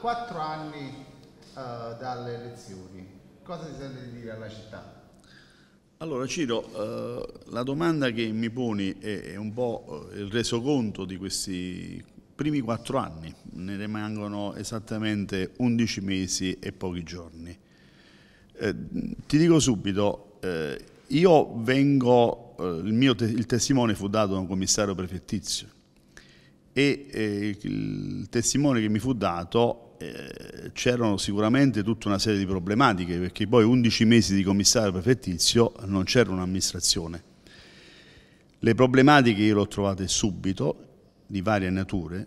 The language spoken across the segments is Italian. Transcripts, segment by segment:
quattro anni uh, dalle elezioni, cosa si sente di dire alla città? Allora Ciro, eh, la domanda che mi poni è, è un po' eh, il resoconto di questi primi quattro anni, ne rimangono esattamente 11 mesi e pochi giorni. Eh, ti dico subito, eh, io vengo, eh, il, mio te il testimone fu dato da un commissario prefettizio e il testimone che mi fu dato eh, c'erano sicuramente tutta una serie di problematiche, perché poi 11 mesi di commissario prefettizio non c'era un'amministrazione. Le problematiche io le ho trovate subito, di varie nature,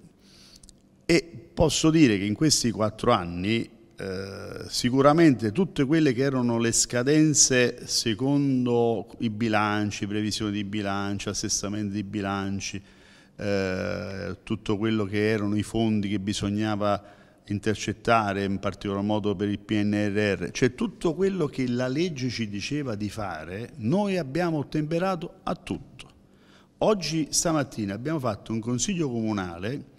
e posso dire che in questi quattro anni eh, sicuramente tutte quelle che erano le scadenze secondo i bilanci, previsioni di bilancio, assestamenti di bilanci, eh, tutto quello che erano i fondi che bisognava intercettare, in particolar modo per il PNRR, cioè tutto quello che la legge ci diceva di fare, noi abbiamo ottemperato a tutto. Oggi stamattina abbiamo fatto un consiglio comunale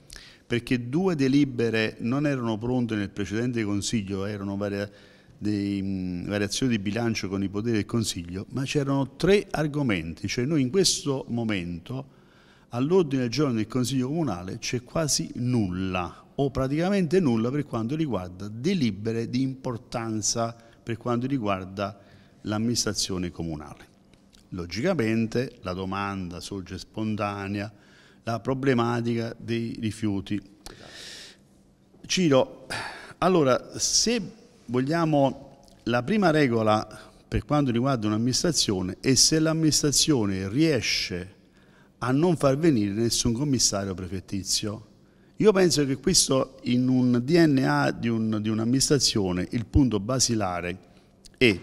perché due delibere non erano pronte nel precedente consiglio, erano varia, dei, mh, variazioni di bilancio con i poteri del consiglio, ma c'erano tre argomenti, cioè noi in questo momento all'ordine del giorno del consiglio comunale c'è quasi nulla o praticamente nulla per quanto riguarda delibere di importanza per quanto riguarda l'amministrazione comunale. Logicamente la domanda sorge spontanea, la problematica dei rifiuti. Ciro, allora se vogliamo la prima regola per quanto riguarda un'amministrazione è se l'amministrazione riesce a non far venire nessun commissario prefettizio io penso che questo in un DNA di, un'amministrazione, il punto basilare è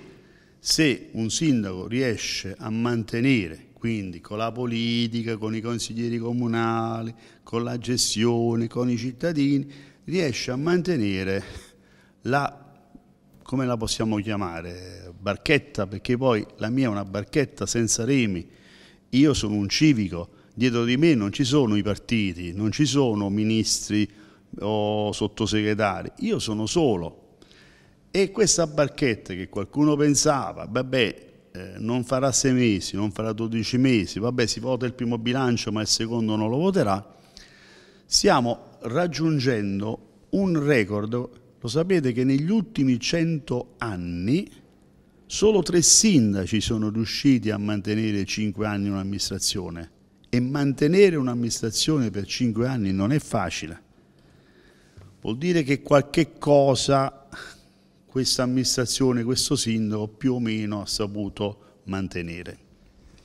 se un sindaco riesce a mantenere, quindi con la politica, con i consiglieri comunali, con la gestione, con i cittadini, riesce a mantenere la, come la possiamo chiamare, barchetta, perché poi la mia è una barchetta senza remi, io sono un civico, dietro di me non ci sono i partiti, non ci sono ministri o sottosegretari, io sono solo. E questa barchetta che qualcuno pensava, vabbè, eh, non farà sei mesi, non farà dodici mesi, vabbè, si vota il primo bilancio ma il secondo non lo voterà, stiamo raggiungendo un record. Lo sapete che negli ultimi cento anni solo tre sindaci sono riusciti a mantenere cinque anni un'amministrazione e mantenere un'amministrazione per cinque anni non è facile. Vuol dire che qualche cosa questa amministrazione, questo sindaco più o meno ha saputo mantenere.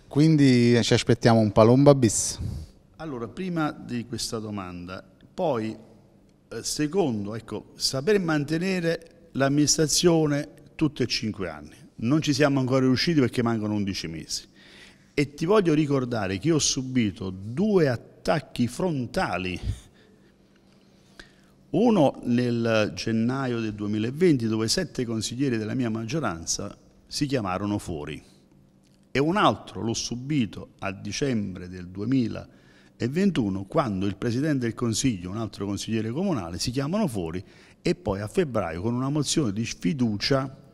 Quindi ci aspettiamo un Palomba bis? Allora, prima di questa domanda, poi eh, secondo, ecco, saper mantenere l'amministrazione tutti e cinque anni. Non ci siamo ancora riusciti perché mancano 11 mesi. E ti voglio ricordare che io ho subito due attacchi frontali. Uno nel gennaio del 2020 dove sette consiglieri della mia maggioranza si chiamarono fuori e un altro l'ho subito a dicembre del 2021 quando il Presidente del Consiglio, un altro consigliere comunale, si chiamano fuori e poi a febbraio con una mozione di sfiducia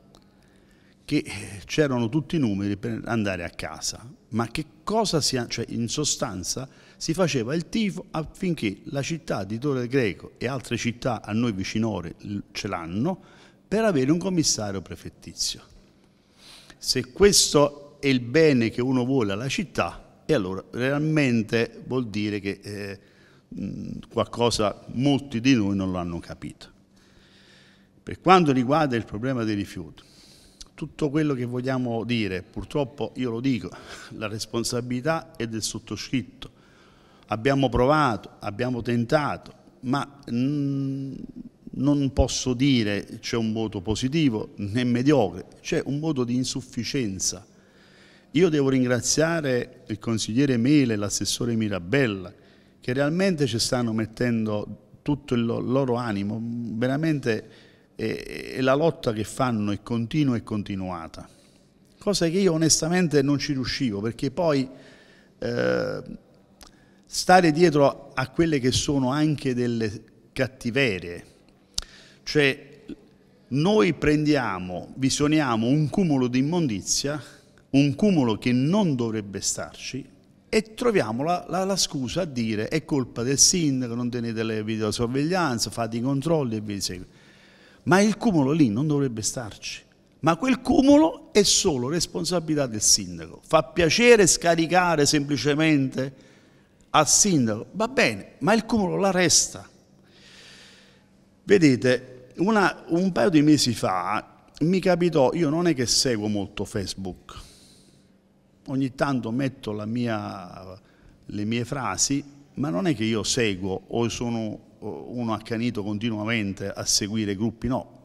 che eh, c'erano tutti i numeri per andare a casa, ma che cosa si, cioè in sostanza si faceva il tifo affinché la città di Torre Greco e altre città a noi vicinore ce l'hanno per avere un commissario prefettizio. Se questo è il bene che uno vuole alla città, e allora realmente vuol dire che eh, qualcosa molti di noi non l'hanno capito. Per quanto riguarda il problema dei rifiuti, tutto quello che vogliamo dire, purtroppo io lo dico, la responsabilità è del sottoscritto. Abbiamo provato, abbiamo tentato, ma mm, non posso dire c'è un voto positivo né mediocre, c'è un voto di insufficienza. Io devo ringraziare il consigliere Mele, e l'assessore Mirabella, che realmente ci stanno mettendo tutto il loro animo, veramente e, e la lotta che fanno è continua e continuata. Cosa che io onestamente non ci riuscivo perché poi eh, stare dietro a quelle che sono anche delle cattiverie, cioè noi prendiamo, visioniamo un cumulo di immondizia, un cumulo che non dovrebbe starci e troviamo la, la, la scusa a dire è colpa del sindaco, non tenete le videosorveglianze, fate i controlli e via di seguito ma il cumulo lì non dovrebbe starci. Ma quel cumulo è solo responsabilità del sindaco. Fa piacere scaricare semplicemente al sindaco, va bene, ma il cumulo la resta. Vedete, una, un paio di mesi fa mi capitò, io non è che seguo molto Facebook, ogni tanto metto mia, le mie frasi, ma non è che io seguo o sono uno accanito continuamente a seguire gruppi, no.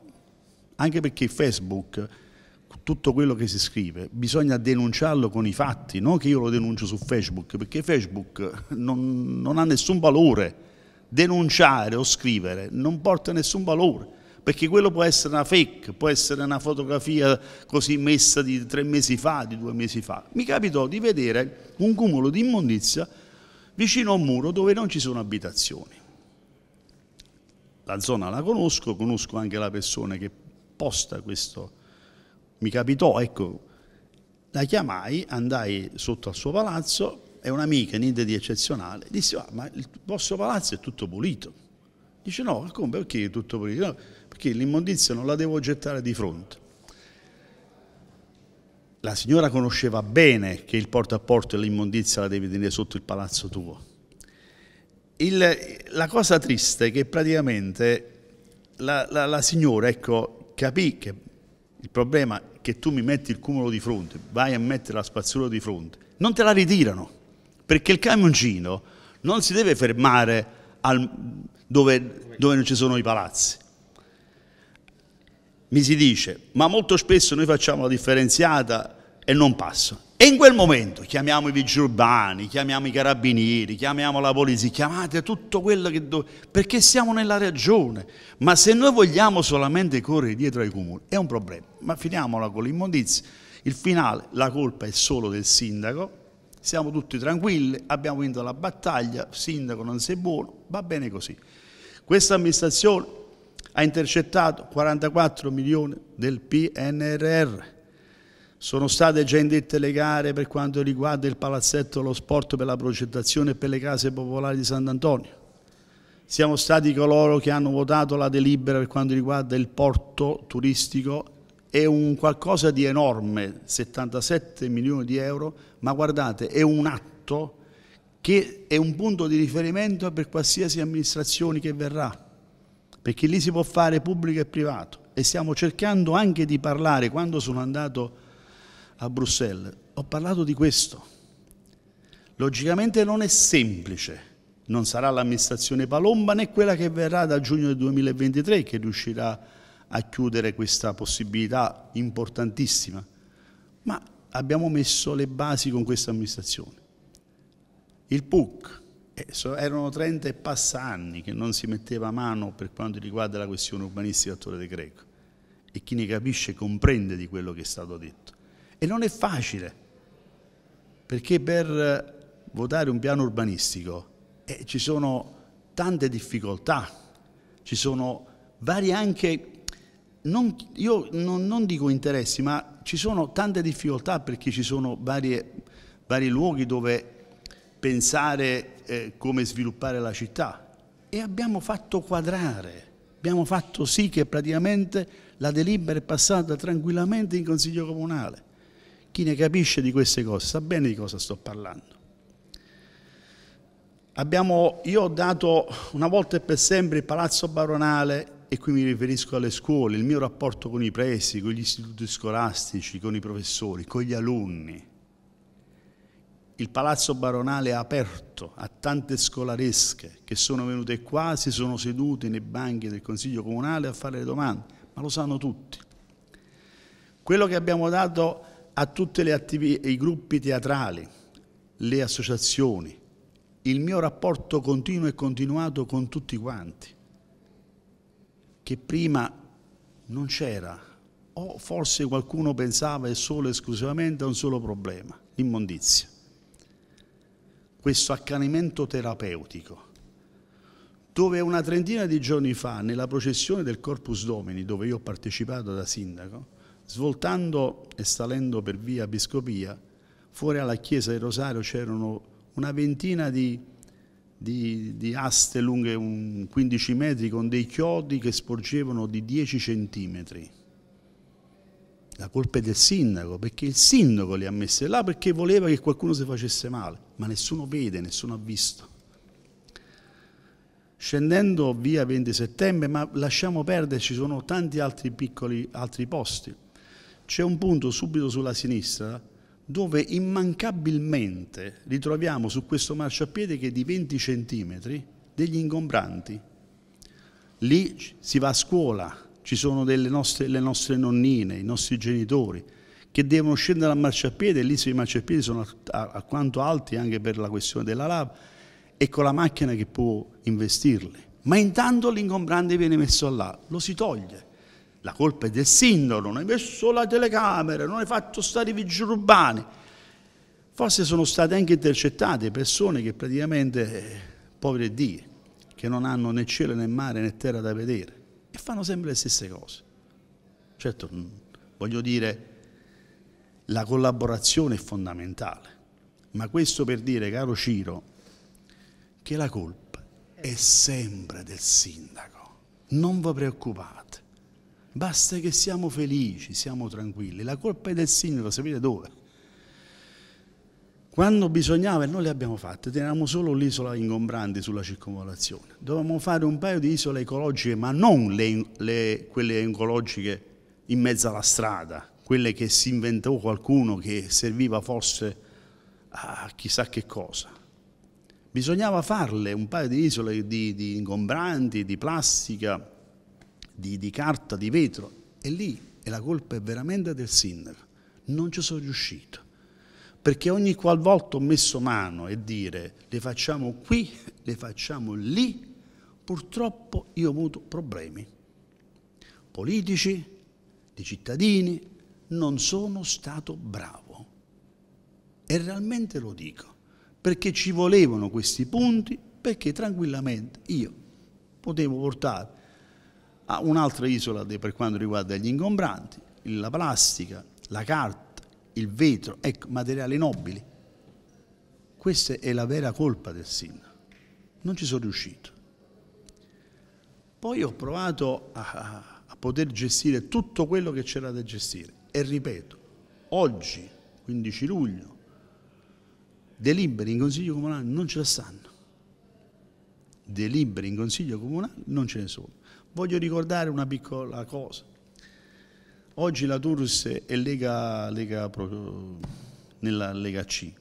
Anche perché Facebook, tutto quello che si scrive, bisogna denunciarlo con i fatti, non che io lo denuncio su Facebook, perché Facebook non, non ha nessun valore. Denunciare o scrivere non porta nessun valore perché quello può essere una fake, può essere una fotografia così messa di tre mesi fa, di due mesi fa. Mi capitò di vedere un cumulo di immondizia vicino a un muro dove non ci sono abitazioni la zona la conosco, conosco anche la persona che posta questo. Mi capitò, ecco, la chiamai, andai sotto al suo palazzo, è un'amica, niente di eccezionale, disse, ah, ma il vostro palazzo è tutto pulito. Dice, no, come, perché è tutto pulito? No, perché l'immondizia non la devo gettare di fronte. La signora conosceva bene che il porta a porto e l'immondizia la devi tenere sotto il palazzo tuo il, la cosa triste è che praticamente la, la, la signora ecco, capì che il problema è che tu mi metti il cumulo di fronte, vai a mettere la spazzatura di fronte, non te la ritirano, perché il camioncino non si deve fermare al, dove, dove non ci sono i palazzi. Mi si dice, ma molto spesso noi facciamo la differenziata e non passa. E in quel momento chiamiamo i vigili urbani, chiamiamo i carabinieri, chiamiamo la polizia, chiamate tutto quello che dovete, perché siamo nella regione. Ma se noi vogliamo solamente correre dietro ai comuni, è un problema. Ma finiamola con l'immondizia. Il finale, la colpa è solo del sindaco, siamo tutti tranquilli, abbiamo vinto la battaglia, il sindaco non sei buono, va bene così. Questa amministrazione ha intercettato 44 milioni del PNRR sono state già indette le gare per quanto riguarda il palazzetto lo sport per la progettazione e per le case popolari di Sant'Antonio. Siamo stati coloro che hanno votato la delibera per quanto riguarda il porto turistico. È un qualcosa di enorme, 77 milioni di euro, ma guardate, è un atto che è un punto di riferimento per qualsiasi amministrazione che verrà, perché lì si può fare pubblico e privato. E stiamo cercando anche di parlare, quando sono andato a a Bruxelles, ho parlato di questo. Logicamente non è semplice, non sarà l'amministrazione Palomba né quella che verrà da giugno del 2023 che riuscirà a chiudere questa possibilità importantissima, ma abbiamo messo le basi con questa amministrazione. Il PUC, eh, erano 30 e passa anni che non si metteva a mano per quanto riguarda la questione urbanistica a Torre del Greco e chi ne capisce comprende di quello che è stato detto. E non è facile, perché per eh, votare un piano urbanistico eh, ci sono tante difficoltà, ci sono vari anche, non, io non, non, dico interessi, ma ci sono tante difficoltà perché ci sono varie, vari luoghi dove pensare eh, come sviluppare la città. E abbiamo fatto quadrare, abbiamo fatto sì che praticamente la delibera è passata tranquillamente in Consiglio Comunale. Chi ne capisce di queste cose sa bene di cosa sto parlando. Abbiamo, io ho dato una volta e per sempre il palazzo baronale e qui mi riferisco alle scuole, il mio rapporto con i presi, con gli istituti scolastici, con i professori, con gli alunni. Il palazzo baronale è aperto a tante scolaresche che sono venute qua, si sono sedute nei banchi del Consiglio Comunale a fare le domande, ma lo sanno tutti. Quello che abbiamo dato a tutti i gruppi teatrali, le associazioni, il mio rapporto continuo e continuato con tutti quanti, che prima non c'era, o forse qualcuno pensava solo e esclusivamente a un solo problema, l'immondizia. Questo accanimento terapeutico, dove una trentina di giorni fa, nella processione del Corpus Domini, dove io ho partecipato da sindaco, Svoltando e salendo per via Piscopia, fuori alla chiesa del Rosario c'erano una ventina di, di, di aste lunghe 15 metri con dei chiodi che sporgevano di 10 centimetri. La colpa è del sindaco, perché il sindaco li ha messi là perché voleva che qualcuno si facesse male, ma nessuno vede, nessuno ha visto. Scendendo via 20 settembre, ma lasciamo perdere, ci sono tanti altri piccoli altri posti c'è un punto subito sulla sinistra dove immancabilmente ritroviamo su questo marciapiede che è di 20 centimetri degli ingombranti. Lì si va a scuola, ci sono nostre, le nostre nonnine, i nostri genitori, che devono scendere al marciapiede, lì i marciapiedi sono alquanto alti anche per la questione della lava, e con la macchina che può investirli. Ma intanto l'ingombrante viene messo là, lo si toglie. La colpa è del sindaco, non hai messo la telecamera, non hai fatto stare i vigili urbani. Forse sono state anche intercettate persone che praticamente, eh, poveri Dio, che non hanno né cielo né mare né terra da vedere e fanno sempre le stesse cose. Certo, mm, voglio dire, la collaborazione è fondamentale, ma questo per dire, caro Ciro, che la colpa è sempre del sindaco. Non vi preoccupate Basta che siamo felici, siamo tranquilli. La colpa è del sindaco, sapete dove? Quando bisognava, e noi le abbiamo fatte, tenevamo solo l'isola ingombrante sulla circonvolazione. Dovevamo fare un paio di isole ecologiche, ma non le, le, quelle ecologiche in mezzo alla strada, quelle che si inventò qualcuno che serviva forse a chissà che cosa. Bisognava farle un paio di isole di, di ingombranti, di plastica, di, di carta, di vetro, e lì e la colpa è veramente del sindaco. Non ci sono riuscito. Perché ogni qualvolta ho messo mano e dire le facciamo qui, le facciamo lì, purtroppo io ho avuto problemi politici, di cittadini, non sono stato bravo. E realmente lo dico, perché ci volevano questi punti, perché tranquillamente io potevo portare un'altra isola per quanto riguarda gli ingombranti, la plastica, la carta, il vetro, ecco, materiali nobili. Questa è la vera colpa del sindaco. Non ci sono riuscito. Poi ho provato a, a poter gestire tutto quello che c'era da gestire e ripeto, oggi, 15 luglio, deliberi in Consiglio Comunale non ce la stanno. Delibere in Consiglio Comunale non ce ne sono. Voglio ricordare una piccola cosa. Oggi la Turs è Lega, Lega, nella Lega C.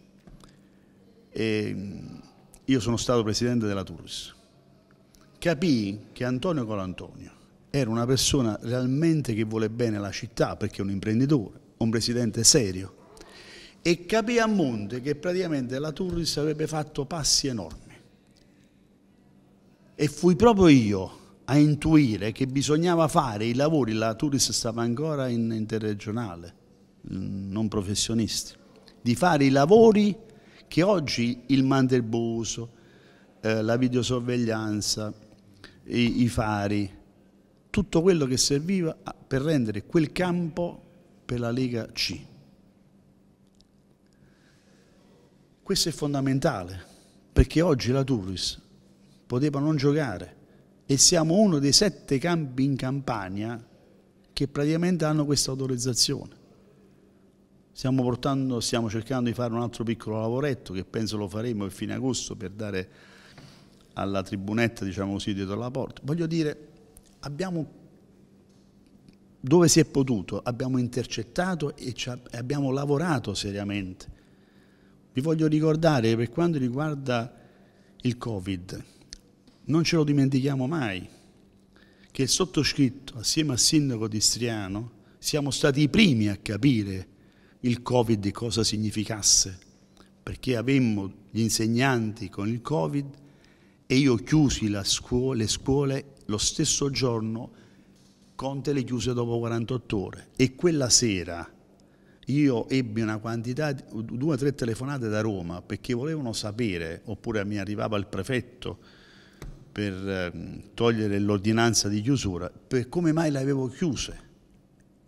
E mm, io sono stato presidente della Turs. Capii che Antonio Colantonio era una persona realmente che vuole bene alla città perché è un imprenditore, un presidente serio. E capì a monte che praticamente la Turris avrebbe fatto passi enormi. E fui proprio io a intuire che bisognava fare i lavori, la Turis stava ancora in interregionale, mm, non professionisti, di fare i lavori che oggi il mandelbuso, eh, la videosorveglianza, i, i fari, tutto quello che serviva per rendere quel campo per la Lega C. Questo è fondamentale, perché oggi la Turis poteva non giocare, e siamo uno dei sette campi in Campania che praticamente hanno questa autorizzazione. Stiamo, portando, stiamo cercando di fare un altro piccolo lavoretto che penso lo faremo a fine agosto per dare alla tribunetta, diciamo così, dietro la porta. Voglio dire, abbiamo, dove si è potuto, abbiamo intercettato e abbiamo lavorato seriamente. Vi voglio ricordare per quanto riguarda il Covid, non ce lo dimentichiamo mai, che il sottoscritto, assieme al sindaco di Striano, siamo stati i primi a capire il Covid cosa significasse, perché avemmo gli insegnanti con il Covid e io chiusi scuola, le scuole lo stesso giorno, Conte le chiuse dopo 48 ore e quella sera io ebbi una quantità, due o tre telefonate da Roma perché volevano sapere, oppure mi arrivava il prefetto, per ehm, togliere l'ordinanza di chiusura, per come mai l'avevo chiuse.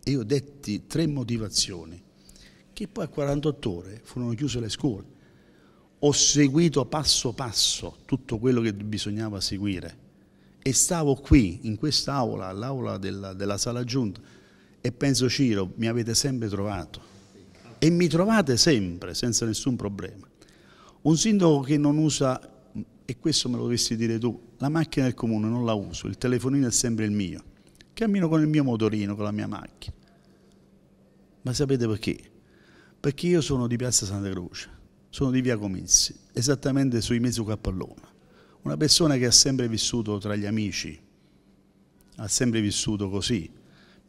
E io detti tre motivazioni, che poi a 48 ore furono chiuse le scuole. Ho seguito passo passo tutto quello che bisognava seguire e stavo qui, in quest'aula, all'aula della, della sala giunta, e penso Ciro, mi avete sempre trovato e mi trovate sempre senza nessun problema. Un sindaco che non usa, e questo me lo dovresti dire tu, la macchina del comune non la uso, il telefonino è sempre il mio. Cammino con il mio motorino, con la mia macchina. Ma sapete perché? Perché io sono di Piazza Santa Croce, sono di Via Comizi, esattamente sui mezzo Cappallona. Una persona che ha sempre vissuto tra gli amici, ha sempre vissuto così.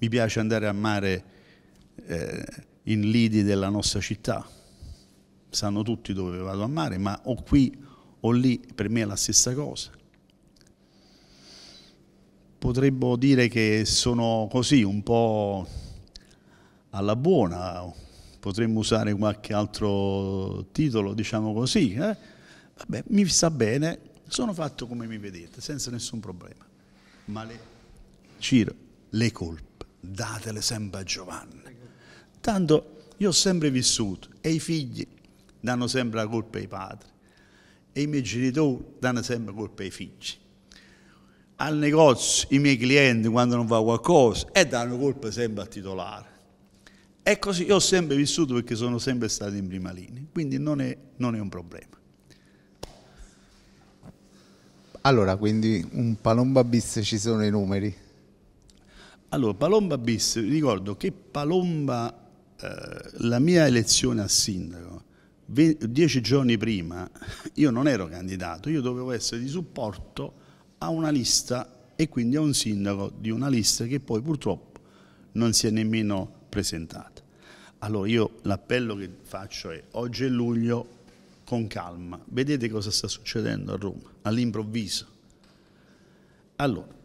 Mi piace andare a mare eh, in lidi della nostra città. Sanno tutti dove vado a mare, ma o qui o lì per me è la stessa cosa potremmo dire che sono così un po' alla buona, potremmo usare qualche altro titolo, diciamo così, eh? Vabbè, mi sta bene, sono fatto come mi vedete, senza nessun problema. Ma le, Ciro, le colpe, datele sempre a Giovanni. Tanto io ho sempre vissuto e i figli danno sempre la colpa ai padri e i miei genitori danno sempre la colpa ai figli al negozio i miei clienti quando non va qualcosa e danno colpa sempre al titolare. E così io ho sempre vissuto perché sono sempre stato in prima linea, quindi non è, non è un problema. Allora, quindi un Palomba bis ci sono i numeri? Allora, Palomba bis, ricordo che Palomba, eh, la mia elezione a sindaco, dieci giorni prima, io non ero candidato, io dovevo essere di supporto a una lista e quindi a un sindaco di una lista che poi purtroppo non si è nemmeno presentata. Allora io l'appello che faccio è oggi è luglio con calma, vedete cosa sta succedendo a Roma all'improvviso. Allora,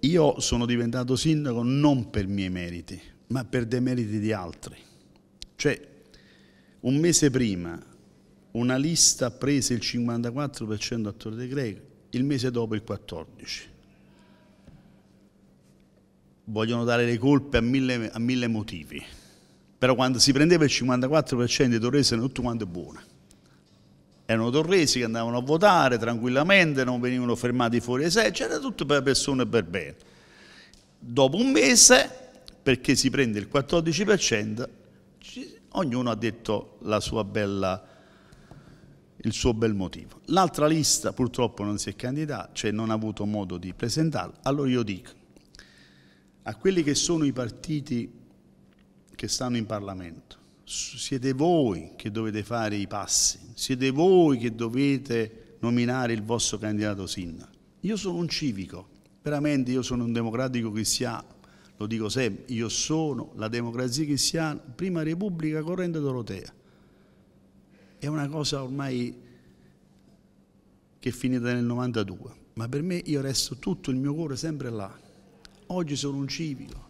io sono diventato sindaco non per miei meriti, ma per demeriti di altri. Cioè, un mese prima una lista prese il 54% a Torre dei Greco, il mese dopo il 14. Vogliono dare le colpe a mille, a mille motivi, però quando si prendeva il 54% di Torrese erano tutto quanto buone. Erano torresi che andavano a votare tranquillamente, non venivano fermati fuori ai sé, c'era tutto per persone per bene. Dopo un mese, perché si prende il 14%, ognuno ha detto la sua bella il suo bel motivo. L'altra lista purtroppo non si è candidata, cioè non ha avuto modo di presentarla, allora io dico a quelli che sono i partiti che stanno in Parlamento, siete voi che dovete fare i passi, siete voi che dovete nominare il vostro candidato sindaco. Io sono un civico, veramente io sono un democratico cristiano, lo dico sempre, io sono la democrazia cristiana, prima Repubblica Corrente Dorotea è una cosa ormai che è finita nel 92, ma per me io resto tutto il mio cuore sempre là. Oggi sono un civico,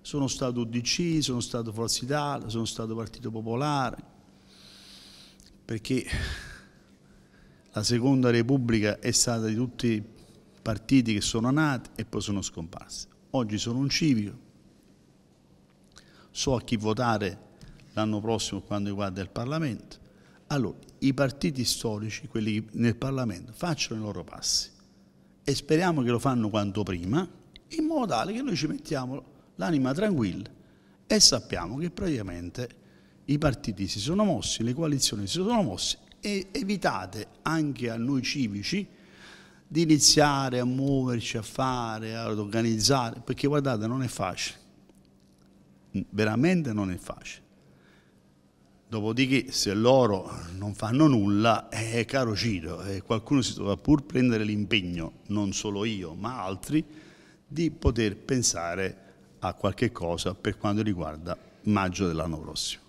sono stato UDC, sono stato Forza Italia, sono stato Partito Popolare, perché la Seconda Repubblica è stata di tutti i partiti che sono nati e poi sono scomparsi. Oggi sono un civico, so a chi votare l'anno prossimo quando riguarda il Parlamento, allora, i partiti storici, quelli nel Parlamento, facciano i loro passi e speriamo che lo fanno quanto prima, in modo tale che noi ci mettiamo l'anima tranquilla e sappiamo che praticamente i partiti si sono mossi, le coalizioni si sono mosse e evitate anche a noi civici di iniziare a muoverci, a fare, ad organizzare, perché guardate non è facile, veramente non è facile. Dopodiché se loro non fanno nulla, eh, caro Ciro, eh, qualcuno si dovrà pur prendere l'impegno, non solo io ma altri, di poter pensare a qualche cosa per quanto riguarda maggio dell'anno prossimo.